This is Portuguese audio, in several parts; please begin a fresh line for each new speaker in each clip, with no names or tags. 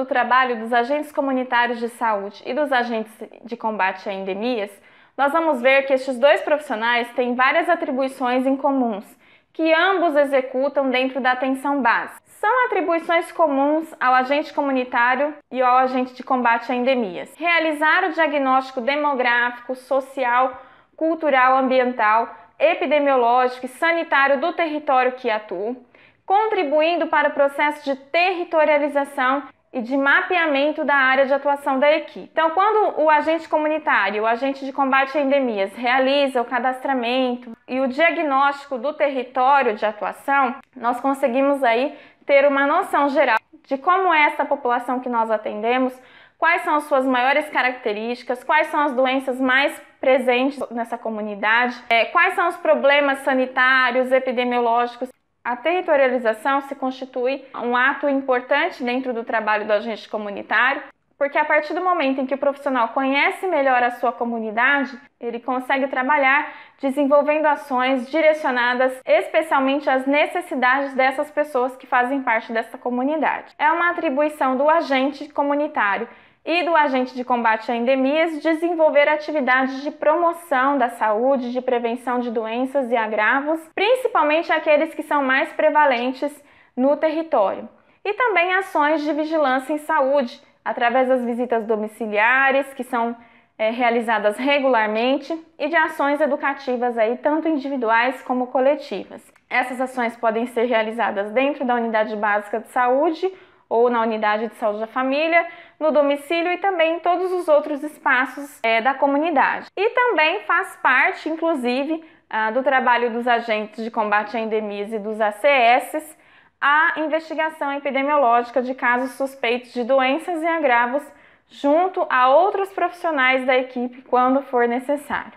do trabalho dos agentes comunitários de saúde e dos agentes de combate a endemias, nós vamos ver que estes dois profissionais têm várias atribuições em comuns, que ambos executam dentro da atenção básica. São atribuições comuns ao agente comunitário e ao agente de combate a endemias. Realizar o diagnóstico demográfico, social, cultural, ambiental, epidemiológico e sanitário do território que atua, contribuindo para o processo de territorialização e de mapeamento da área de atuação da equipe. Então, quando o agente comunitário, o agente de combate a endemias, realiza o cadastramento e o diagnóstico do território de atuação, nós conseguimos aí ter uma noção geral de como é essa população que nós atendemos, quais são as suas maiores características, quais são as doenças mais presentes nessa comunidade, é, quais são os problemas sanitários, epidemiológicos a territorialização se constitui um ato importante dentro do trabalho do agente comunitário, porque a partir do momento em que o profissional conhece melhor a sua comunidade, ele consegue trabalhar desenvolvendo ações direcionadas especialmente às necessidades dessas pessoas que fazem parte dessa comunidade. É uma atribuição do agente comunitário e do agente de combate a endemias desenvolver atividades de promoção da saúde, de prevenção de doenças e agravos, principalmente aqueles que são mais prevalentes no território, e também ações de vigilância em saúde, através das visitas domiciliares, que são é, realizadas regularmente, e de ações educativas, aí, tanto individuais como coletivas. Essas ações podem ser realizadas dentro da unidade básica de saúde ou na unidade de saúde da família, no domicílio e também em todos os outros espaços é, da comunidade. E também faz parte, inclusive, ah, do trabalho dos agentes de combate à endemias e dos ACS, a investigação epidemiológica de casos suspeitos de doenças e agravos junto a outros profissionais da equipe quando for necessário.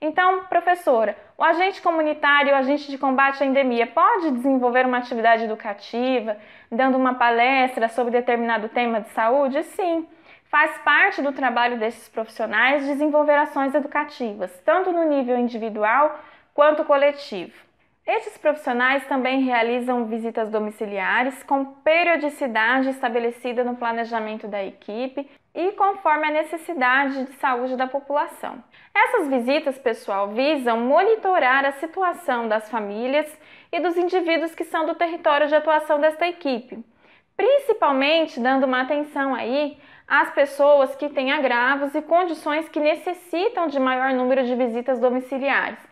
Então, professora, o agente comunitário, o agente de combate à endemia, pode desenvolver uma atividade educativa, dando uma palestra sobre determinado tema de saúde? Sim. Faz parte do trabalho desses profissionais desenvolver ações educativas, tanto no nível individual quanto coletivo. Estes profissionais também realizam visitas domiciliares com periodicidade estabelecida no planejamento da equipe e conforme a necessidade de saúde da população. Essas visitas, pessoal, visam monitorar a situação das famílias e dos indivíduos que são do território de atuação desta equipe, principalmente dando uma atenção aí às pessoas que têm agravos e condições que necessitam de maior número de visitas domiciliares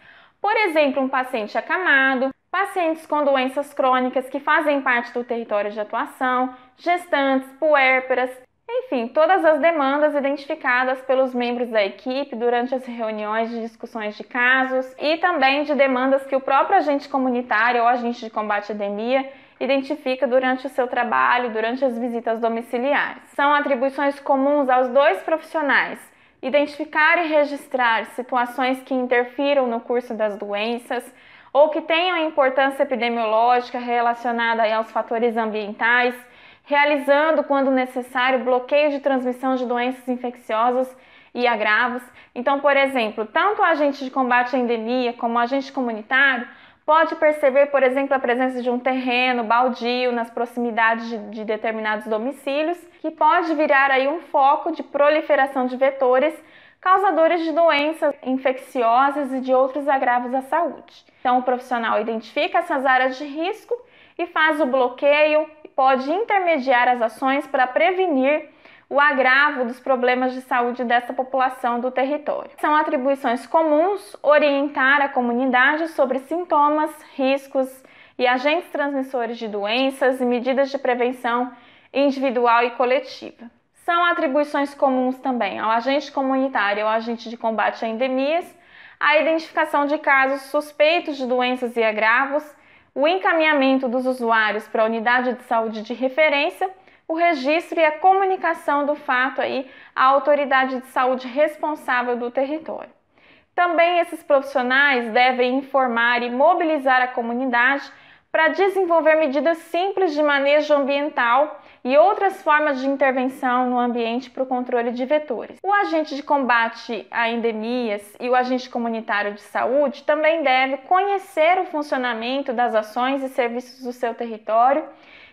por exemplo, um paciente acamado, pacientes com doenças crônicas que fazem parte do território de atuação, gestantes, puérperas, enfim, todas as demandas identificadas pelos membros da equipe durante as reuniões de discussões de casos e também de demandas que o próprio agente comunitário ou agente de combate à endemia identifica durante o seu trabalho, durante as visitas domiciliares. São atribuições comuns aos dois profissionais, identificar e registrar situações que interfiram no curso das doenças ou que tenham importância epidemiológica relacionada aos fatores ambientais, realizando, quando necessário, bloqueio de transmissão de doenças infecciosas e agravos. Então, por exemplo, tanto o agente de combate à endemia como o agente comunitário Pode perceber, por exemplo, a presença de um terreno baldio nas proximidades de, de determinados domicílios, que pode virar aí um foco de proliferação de vetores causadores de doenças infecciosas e de outros agravos à saúde. Então, o profissional identifica essas áreas de risco e faz o bloqueio, pode intermediar as ações para prevenir o agravo dos problemas de saúde dessa população do território. São atribuições comuns orientar a comunidade sobre sintomas, riscos e agentes transmissores de doenças e medidas de prevenção individual e coletiva. São atribuições comuns também ao agente comunitário e ao agente de combate a endemias, a identificação de casos suspeitos de doenças e agravos, o encaminhamento dos usuários para a unidade de saúde de referência o registro e a comunicação do fato aí à autoridade de saúde responsável do território. Também esses profissionais devem informar e mobilizar a comunidade para desenvolver medidas simples de manejo ambiental e outras formas de intervenção no ambiente para o controle de vetores. O agente de combate a endemias e o agente comunitário de saúde também deve conhecer o funcionamento das ações e serviços do seu território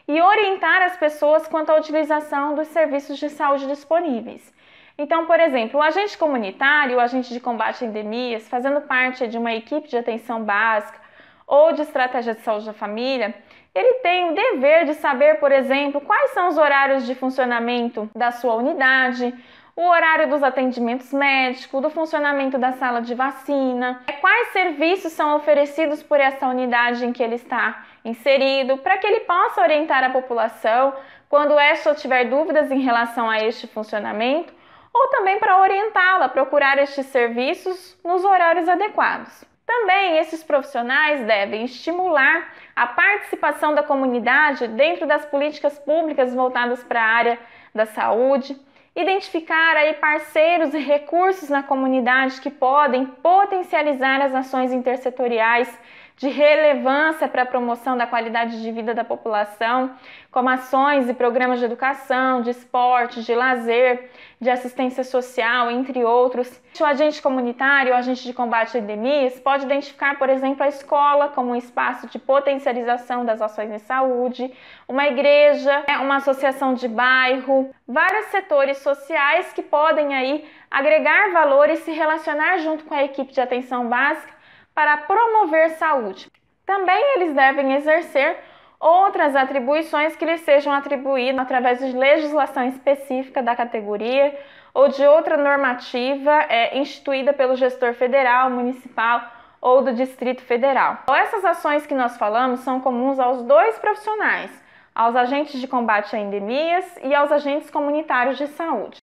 e orientar as pessoas quanto à utilização dos serviços de saúde disponíveis. Então, por exemplo, o agente comunitário, o agente de combate a endemias, fazendo parte de uma equipe de atenção básica ou de estratégia de saúde da família, ele tem o dever de saber, por exemplo, quais são os horários de funcionamento da sua unidade, o horário dos atendimentos médicos, do funcionamento da sala de vacina, é, quais serviços são oferecidos por essa unidade em que ele está inserido, para que ele possa orientar a população quando esta tiver dúvidas em relação a este funcionamento, ou também para orientá-la a procurar estes serviços nos horários adequados. Também esses profissionais devem estimular a participação da comunidade dentro das políticas públicas voltadas para a área da saúde, identificar aí parceiros e recursos na comunidade que podem potencializar as ações intersetoriais de relevância para a promoção da qualidade de vida da população, como ações e programas de educação, de esporte, de lazer, de assistência social, entre outros. O agente comunitário, o agente de combate a endemias, pode identificar, por exemplo, a escola como um espaço de potencialização das ações em saúde, uma igreja, né, uma associação de bairro, vários setores sociais que podem aí agregar valor e se relacionar junto com a equipe de atenção básica para promover saúde. Também eles devem exercer outras atribuições que lhes sejam atribuídas através de legislação específica da categoria ou de outra normativa é, instituída pelo gestor federal, municipal ou do Distrito Federal. Então, essas ações que nós falamos são comuns aos dois profissionais, aos agentes de combate a endemias e aos agentes comunitários de saúde.